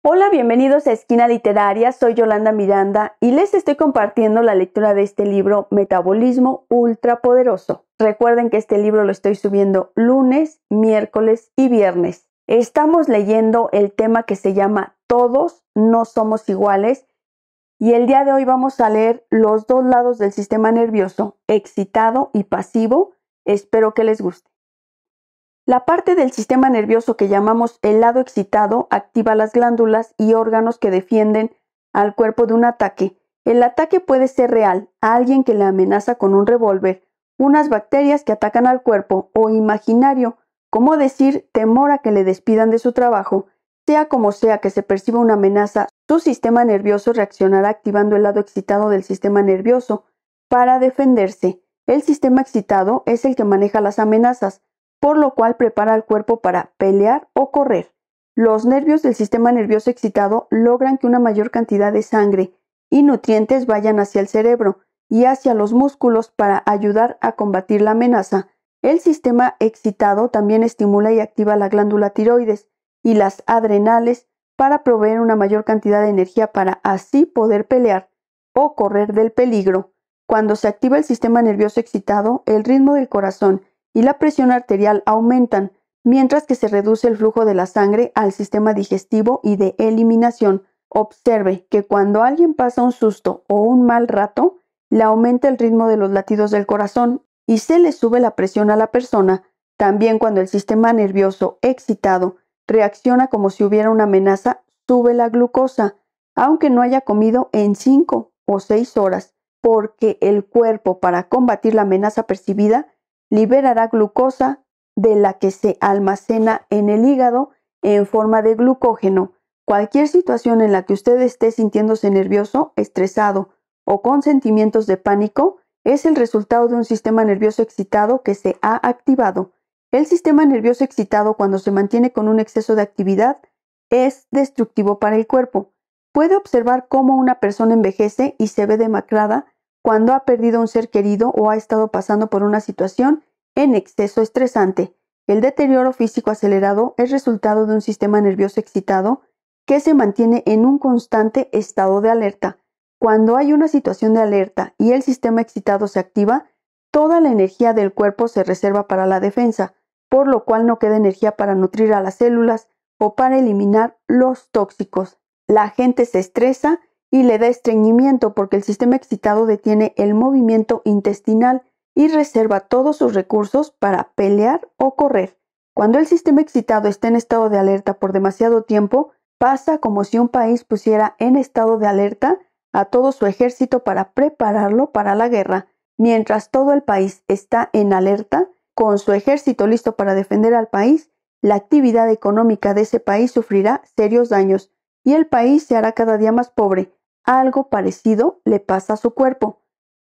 Hola, bienvenidos a Esquina Literaria, soy Yolanda Miranda y les estoy compartiendo la lectura de este libro Metabolismo Ultrapoderoso. Recuerden que este libro lo estoy subiendo lunes, miércoles y viernes. Estamos leyendo el tema que se llama Todos no somos iguales y el día de hoy vamos a leer los dos lados del sistema nervioso, excitado y pasivo. Espero que les guste. La parte del sistema nervioso que llamamos el lado excitado activa las glándulas y órganos que defienden al cuerpo de un ataque. El ataque puede ser real, a alguien que le amenaza con un revólver, unas bacterias que atacan al cuerpo o imaginario, como decir temor a que le despidan de su trabajo. Sea como sea que se perciba una amenaza, su sistema nervioso reaccionará activando el lado excitado del sistema nervioso para defenderse. El sistema excitado es el que maneja las amenazas, por lo cual prepara al cuerpo para pelear o correr. Los nervios del sistema nervioso excitado logran que una mayor cantidad de sangre y nutrientes vayan hacia el cerebro y hacia los músculos para ayudar a combatir la amenaza. El sistema excitado también estimula y activa la glándula tiroides y las adrenales para proveer una mayor cantidad de energía para así poder pelear o correr del peligro. Cuando se activa el sistema nervioso excitado, el ritmo del corazón y la presión arterial aumentan, mientras que se reduce el flujo de la sangre al sistema digestivo y de eliminación. Observe que cuando alguien pasa un susto o un mal rato, le aumenta el ritmo de los latidos del corazón y se le sube la presión a la persona, también cuando el sistema nervioso excitado reacciona como si hubiera una amenaza, sube la glucosa, aunque no haya comido en 5 o 6 horas, porque el cuerpo para combatir la amenaza percibida liberará glucosa de la que se almacena en el hígado en forma de glucógeno. Cualquier situación en la que usted esté sintiéndose nervioso, estresado o con sentimientos de pánico es el resultado de un sistema nervioso excitado que se ha activado. El sistema nervioso excitado cuando se mantiene con un exceso de actividad es destructivo para el cuerpo. Puede observar cómo una persona envejece y se ve demacrada cuando ha perdido un ser querido o ha estado pasando por una situación en exceso estresante. El deterioro físico acelerado es resultado de un sistema nervioso excitado que se mantiene en un constante estado de alerta. Cuando hay una situación de alerta y el sistema excitado se activa, toda la energía del cuerpo se reserva para la defensa, por lo cual no queda energía para nutrir a las células o para eliminar los tóxicos. La gente se estresa y le da estreñimiento porque el sistema excitado detiene el movimiento intestinal y reserva todos sus recursos para pelear o correr. Cuando el sistema excitado está en estado de alerta por demasiado tiempo, pasa como si un país pusiera en estado de alerta a todo su ejército para prepararlo para la guerra. Mientras todo el país está en alerta, con su ejército listo para defender al país, la actividad económica de ese país sufrirá serios daños y el país se hará cada día más pobre, algo parecido le pasa a su cuerpo.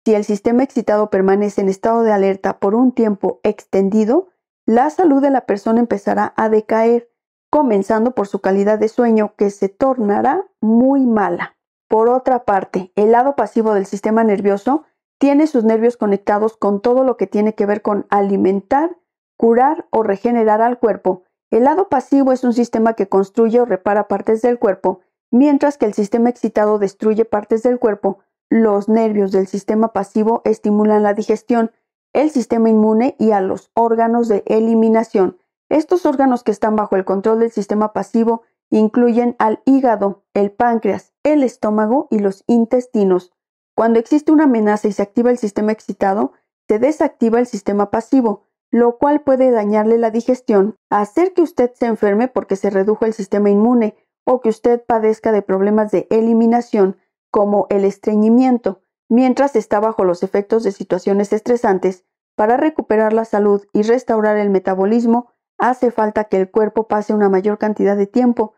Si el sistema excitado permanece en estado de alerta por un tiempo extendido, la salud de la persona empezará a decaer, comenzando por su calidad de sueño, que se tornará muy mala. Por otra parte, el lado pasivo del sistema nervioso tiene sus nervios conectados con todo lo que tiene que ver con alimentar, curar o regenerar al cuerpo. El lado pasivo es un sistema que construye o repara partes del cuerpo Mientras que el sistema excitado destruye partes del cuerpo, los nervios del sistema pasivo estimulan la digestión, el sistema inmune y a los órganos de eliminación. Estos órganos que están bajo el control del sistema pasivo incluyen al hígado, el páncreas, el estómago y los intestinos. Cuando existe una amenaza y se activa el sistema excitado, se desactiva el sistema pasivo, lo cual puede dañarle la digestión, hacer que usted se enferme porque se redujo el sistema inmune o que usted padezca de problemas de eliminación como el estreñimiento mientras está bajo los efectos de situaciones estresantes, para recuperar la salud y restaurar el metabolismo hace falta que el cuerpo pase una mayor cantidad de tiempo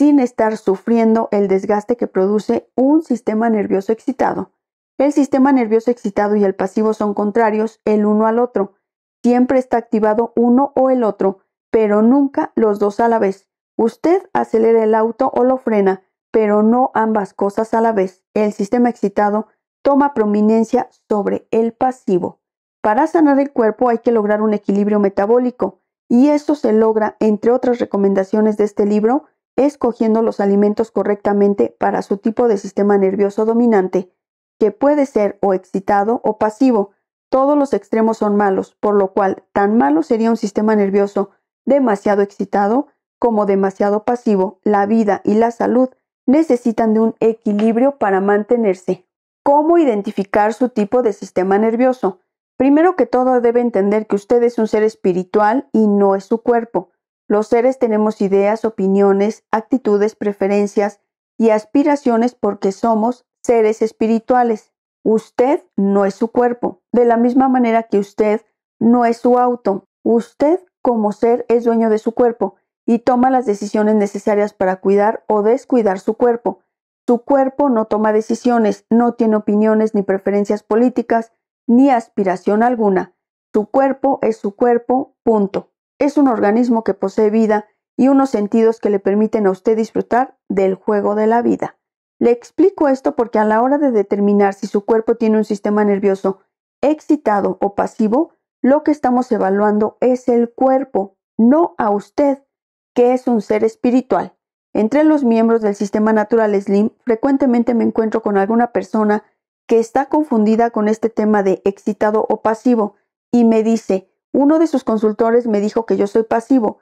sin estar sufriendo el desgaste que produce un sistema nervioso excitado. El sistema nervioso excitado y el pasivo son contrarios el uno al otro. Siempre está activado uno o el otro, pero nunca los dos a la vez. Usted acelera el auto o lo frena, pero no ambas cosas a la vez. El sistema excitado toma prominencia sobre el pasivo. Para sanar el cuerpo hay que lograr un equilibrio metabólico y esto se logra, entre otras recomendaciones de este libro, escogiendo los alimentos correctamente para su tipo de sistema nervioso dominante, que puede ser o excitado o pasivo. Todos los extremos son malos, por lo cual tan malo sería un sistema nervioso demasiado excitado como demasiado pasivo, la vida y la salud necesitan de un equilibrio para mantenerse. ¿Cómo identificar su tipo de sistema nervioso? Primero que todo debe entender que usted es un ser espiritual y no es su cuerpo. Los seres tenemos ideas, opiniones, actitudes, preferencias y aspiraciones porque somos seres espirituales. Usted no es su cuerpo, de la misma manera que usted no es su auto. Usted como ser es dueño de su cuerpo, y toma las decisiones necesarias para cuidar o descuidar su cuerpo. Su cuerpo no toma decisiones, no tiene opiniones ni preferencias políticas, ni aspiración alguna. Su cuerpo es su cuerpo, punto. Es un organismo que posee vida y unos sentidos que le permiten a usted disfrutar del juego de la vida. Le explico esto porque a la hora de determinar si su cuerpo tiene un sistema nervioso excitado o pasivo, lo que estamos evaluando es el cuerpo, no a usted. ¿Qué es un ser espiritual? Entre los miembros del sistema natural Slim, frecuentemente me encuentro con alguna persona que está confundida con este tema de excitado o pasivo y me dice, uno de sus consultores me dijo que yo soy pasivo,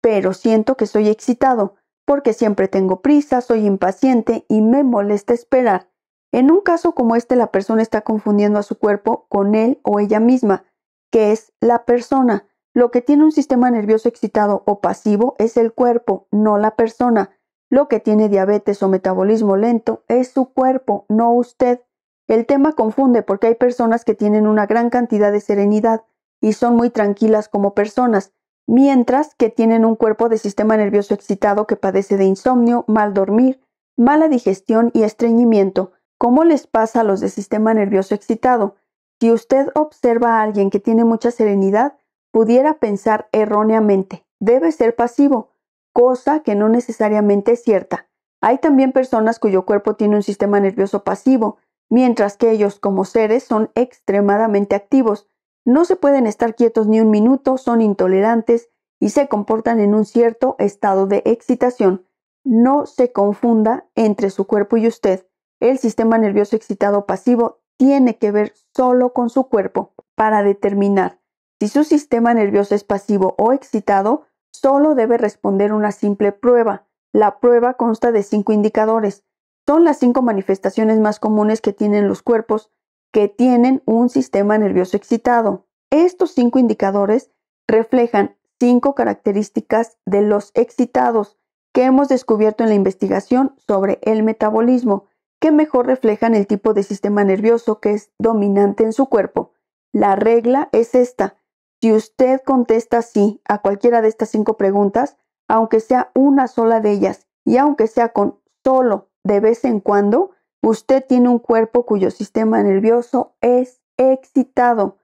pero siento que soy excitado, porque siempre tengo prisa, soy impaciente y me molesta esperar. En un caso como este, la persona está confundiendo a su cuerpo con él o ella misma, que es la persona. Lo que tiene un sistema nervioso excitado o pasivo es el cuerpo, no la persona. Lo que tiene diabetes o metabolismo lento es su cuerpo, no usted. El tema confunde porque hay personas que tienen una gran cantidad de serenidad y son muy tranquilas como personas, mientras que tienen un cuerpo de sistema nervioso excitado que padece de insomnio, mal dormir, mala digestión y estreñimiento. ¿Cómo les pasa a los de sistema nervioso excitado? Si usted observa a alguien que tiene mucha serenidad, pudiera pensar erróneamente. Debe ser pasivo, cosa que no necesariamente es cierta. Hay también personas cuyo cuerpo tiene un sistema nervioso pasivo, mientras que ellos como seres son extremadamente activos. No se pueden estar quietos ni un minuto, son intolerantes y se comportan en un cierto estado de excitación. No se confunda entre su cuerpo y usted. El sistema nervioso excitado pasivo tiene que ver solo con su cuerpo para determinar si su sistema nervioso es pasivo o excitado, solo debe responder una simple prueba. La prueba consta de cinco indicadores. Son las cinco manifestaciones más comunes que tienen los cuerpos que tienen un sistema nervioso excitado. Estos cinco indicadores reflejan cinco características de los excitados que hemos descubierto en la investigación sobre el metabolismo, que mejor reflejan el tipo de sistema nervioso que es dominante en su cuerpo. La regla es esta. Si usted contesta sí a cualquiera de estas cinco preguntas, aunque sea una sola de ellas y aunque sea con solo de vez en cuando, usted tiene un cuerpo cuyo sistema nervioso es excitado.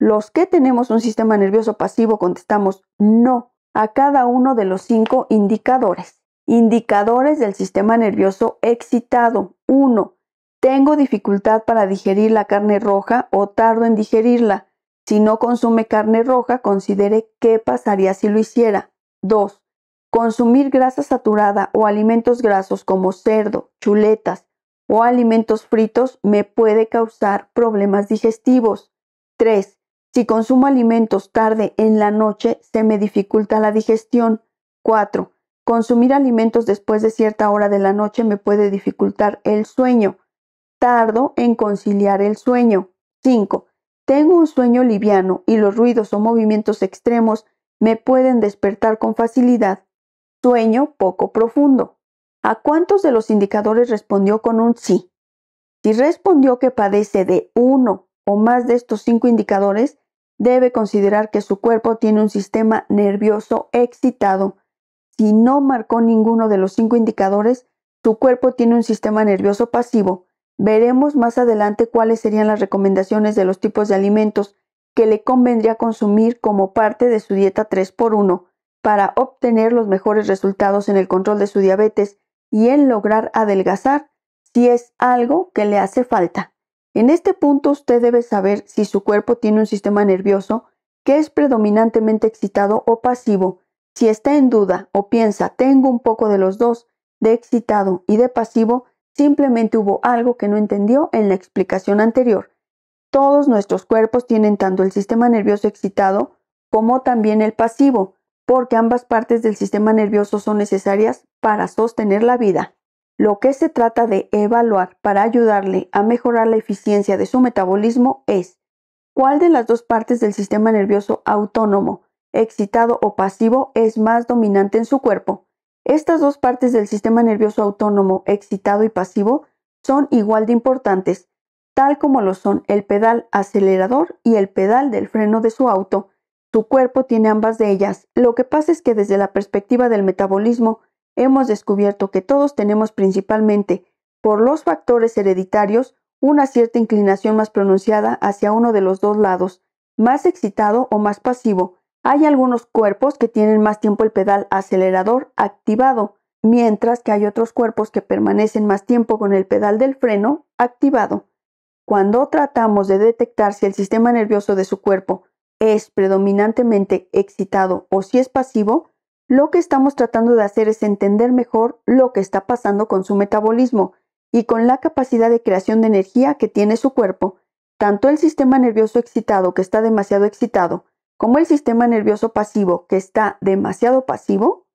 Los que tenemos un sistema nervioso pasivo contestamos no a cada uno de los cinco indicadores. Indicadores del sistema nervioso excitado. 1. Tengo dificultad para digerir la carne roja o tardo en digerirla. Si no consume carne roja, considere qué pasaría si lo hiciera. 2. Consumir grasa saturada o alimentos grasos como cerdo, chuletas o alimentos fritos me puede causar problemas digestivos. 3. Si consumo alimentos tarde en la noche, se me dificulta la digestión. 4. Consumir alimentos después de cierta hora de la noche me puede dificultar el sueño. Tardo en conciliar el sueño. 5. Tengo un sueño liviano y los ruidos o movimientos extremos me pueden despertar con facilidad. Sueño poco profundo. ¿A cuántos de los indicadores respondió con un sí? Si respondió que padece de uno o más de estos cinco indicadores, debe considerar que su cuerpo tiene un sistema nervioso excitado. Si no marcó ninguno de los cinco indicadores, su cuerpo tiene un sistema nervioso pasivo Veremos más adelante cuáles serían las recomendaciones de los tipos de alimentos que le convendría consumir como parte de su dieta 3x1 para obtener los mejores resultados en el control de su diabetes y en lograr adelgazar si es algo que le hace falta. En este punto usted debe saber si su cuerpo tiene un sistema nervioso que es predominantemente excitado o pasivo. Si está en duda o piensa tengo un poco de los dos, de excitado y de pasivo, Simplemente hubo algo que no entendió en la explicación anterior. Todos nuestros cuerpos tienen tanto el sistema nervioso excitado como también el pasivo, porque ambas partes del sistema nervioso son necesarias para sostener la vida. Lo que se trata de evaluar para ayudarle a mejorar la eficiencia de su metabolismo es cuál de las dos partes del sistema nervioso autónomo, excitado o pasivo, es más dominante en su cuerpo. Estas dos partes del sistema nervioso autónomo excitado y pasivo son igual de importantes, tal como lo son el pedal acelerador y el pedal del freno de su auto. Su cuerpo tiene ambas de ellas. Lo que pasa es que desde la perspectiva del metabolismo hemos descubierto que todos tenemos principalmente, por los factores hereditarios, una cierta inclinación más pronunciada hacia uno de los dos lados, más excitado o más pasivo, hay algunos cuerpos que tienen más tiempo el pedal acelerador activado, mientras que hay otros cuerpos que permanecen más tiempo con el pedal del freno activado. Cuando tratamos de detectar si el sistema nervioso de su cuerpo es predominantemente excitado o si es pasivo, lo que estamos tratando de hacer es entender mejor lo que está pasando con su metabolismo y con la capacidad de creación de energía que tiene su cuerpo. Tanto el sistema nervioso excitado que está demasiado excitado como el sistema nervioso pasivo, que está demasiado pasivo,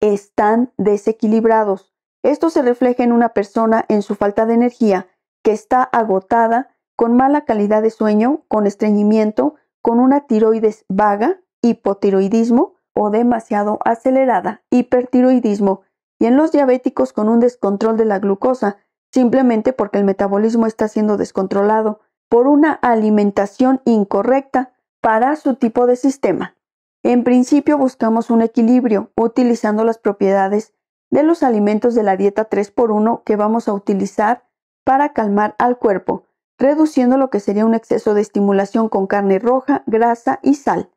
están desequilibrados. Esto se refleja en una persona en su falta de energía, que está agotada, con mala calidad de sueño, con estreñimiento, con una tiroides vaga, hipotiroidismo o demasiado acelerada, hipertiroidismo, y en los diabéticos con un descontrol de la glucosa, simplemente porque el metabolismo está siendo descontrolado por una alimentación incorrecta para su tipo de sistema. En principio buscamos un equilibrio utilizando las propiedades de los alimentos de la dieta 3x1 que vamos a utilizar para calmar al cuerpo, reduciendo lo que sería un exceso de estimulación con carne roja, grasa y sal,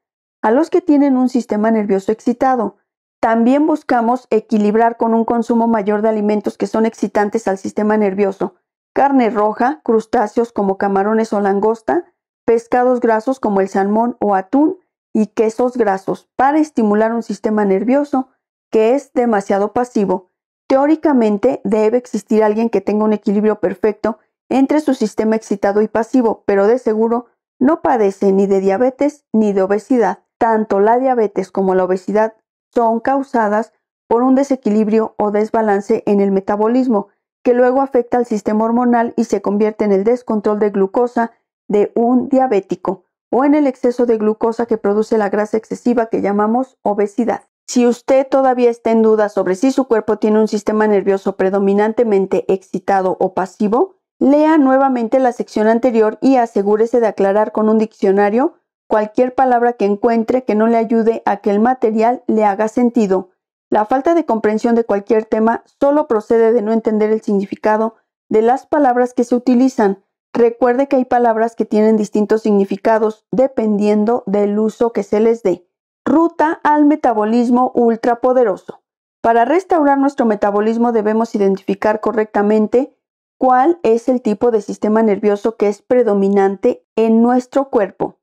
a los que tienen un sistema nervioso excitado. También buscamos equilibrar con un consumo mayor de alimentos que son excitantes al sistema nervioso, carne roja, crustáceos como camarones o langosta, pescados grasos como el salmón o atún y quesos grasos para estimular un sistema nervioso que es demasiado pasivo. Teóricamente debe existir alguien que tenga un equilibrio perfecto entre su sistema excitado y pasivo, pero de seguro no padece ni de diabetes ni de obesidad. Tanto la diabetes como la obesidad son causadas por un desequilibrio o desbalance en el metabolismo, que luego afecta al sistema hormonal y se convierte en el descontrol de glucosa de un diabético o en el exceso de glucosa que produce la grasa excesiva que llamamos obesidad. Si usted todavía está en duda sobre si su cuerpo tiene un sistema nervioso predominantemente excitado o pasivo, lea nuevamente la sección anterior y asegúrese de aclarar con un diccionario cualquier palabra que encuentre que no le ayude a que el material le haga sentido. La falta de comprensión de cualquier tema solo procede de no entender el significado de las palabras que se utilizan. Recuerde que hay palabras que tienen distintos significados dependiendo del uso que se les dé. Ruta al metabolismo ultrapoderoso. Para restaurar nuestro metabolismo debemos identificar correctamente cuál es el tipo de sistema nervioso que es predominante en nuestro cuerpo.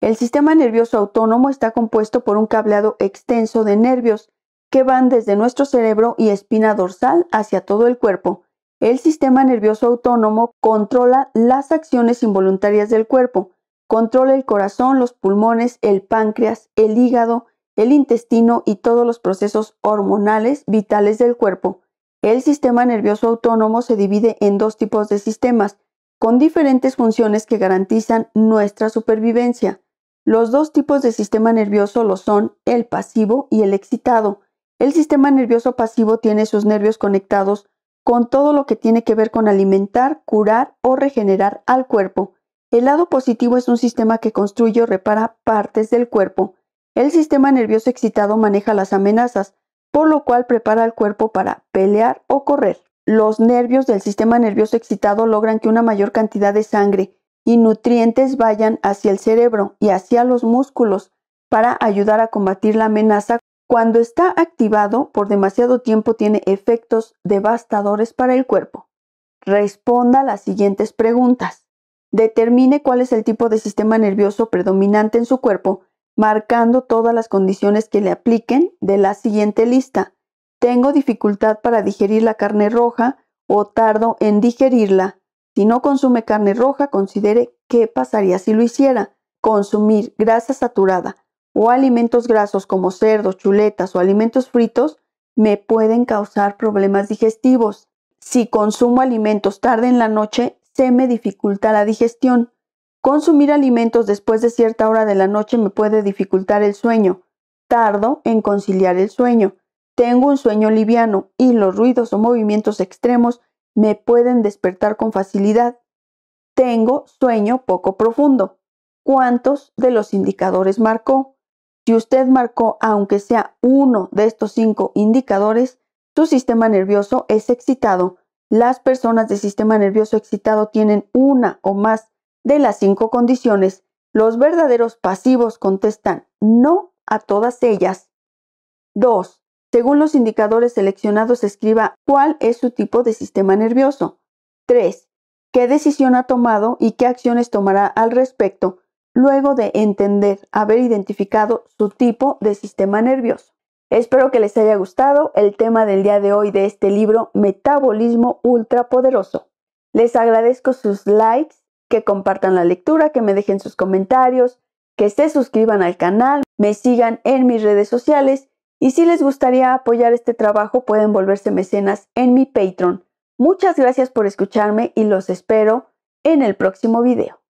El sistema nervioso autónomo está compuesto por un cableado extenso de nervios que van desde nuestro cerebro y espina dorsal hacia todo el cuerpo, el sistema nervioso autónomo controla las acciones involuntarias del cuerpo, controla el corazón, los pulmones, el páncreas, el hígado, el intestino y todos los procesos hormonales vitales del cuerpo. El sistema nervioso autónomo se divide en dos tipos de sistemas, con diferentes funciones que garantizan nuestra supervivencia. Los dos tipos de sistema nervioso lo son el pasivo y el excitado. El sistema nervioso pasivo tiene sus nervios conectados con todo lo que tiene que ver con alimentar, curar o regenerar al cuerpo. El lado positivo es un sistema que construye o repara partes del cuerpo. El sistema nervioso excitado maneja las amenazas, por lo cual prepara al cuerpo para pelear o correr. Los nervios del sistema nervioso excitado logran que una mayor cantidad de sangre y nutrientes vayan hacia el cerebro y hacia los músculos para ayudar a combatir la amenaza cuando está activado por demasiado tiempo tiene efectos devastadores para el cuerpo. Responda a las siguientes preguntas. Determine cuál es el tipo de sistema nervioso predominante en su cuerpo, marcando todas las condiciones que le apliquen de la siguiente lista. Tengo dificultad para digerir la carne roja o tardo en digerirla. Si no consume carne roja, considere qué pasaría si lo hiciera. Consumir grasa saturada, o alimentos grasos como cerdos, chuletas o alimentos fritos me pueden causar problemas digestivos. Si consumo alimentos tarde en la noche, se me dificulta la digestión. Consumir alimentos después de cierta hora de la noche me puede dificultar el sueño. Tardo en conciliar el sueño. Tengo un sueño liviano y los ruidos o movimientos extremos me pueden despertar con facilidad. Tengo sueño poco profundo. ¿Cuántos de los indicadores marcó? Si usted marcó aunque sea uno de estos cinco indicadores, su sistema nervioso es excitado. Las personas de sistema nervioso excitado tienen una o más de las cinco condiciones. Los verdaderos pasivos contestan no a todas ellas. 2. Según los indicadores seleccionados, escriba cuál es su tipo de sistema nervioso. 3. ¿Qué decisión ha tomado y qué acciones tomará al respecto? luego de entender, haber identificado su tipo de sistema nervioso. Espero que les haya gustado el tema del día de hoy de este libro Metabolismo Ultrapoderoso. Les agradezco sus likes, que compartan la lectura, que me dejen sus comentarios, que se suscriban al canal, me sigan en mis redes sociales y si les gustaría apoyar este trabajo pueden volverse mecenas en mi Patreon. Muchas gracias por escucharme y los espero en el próximo video.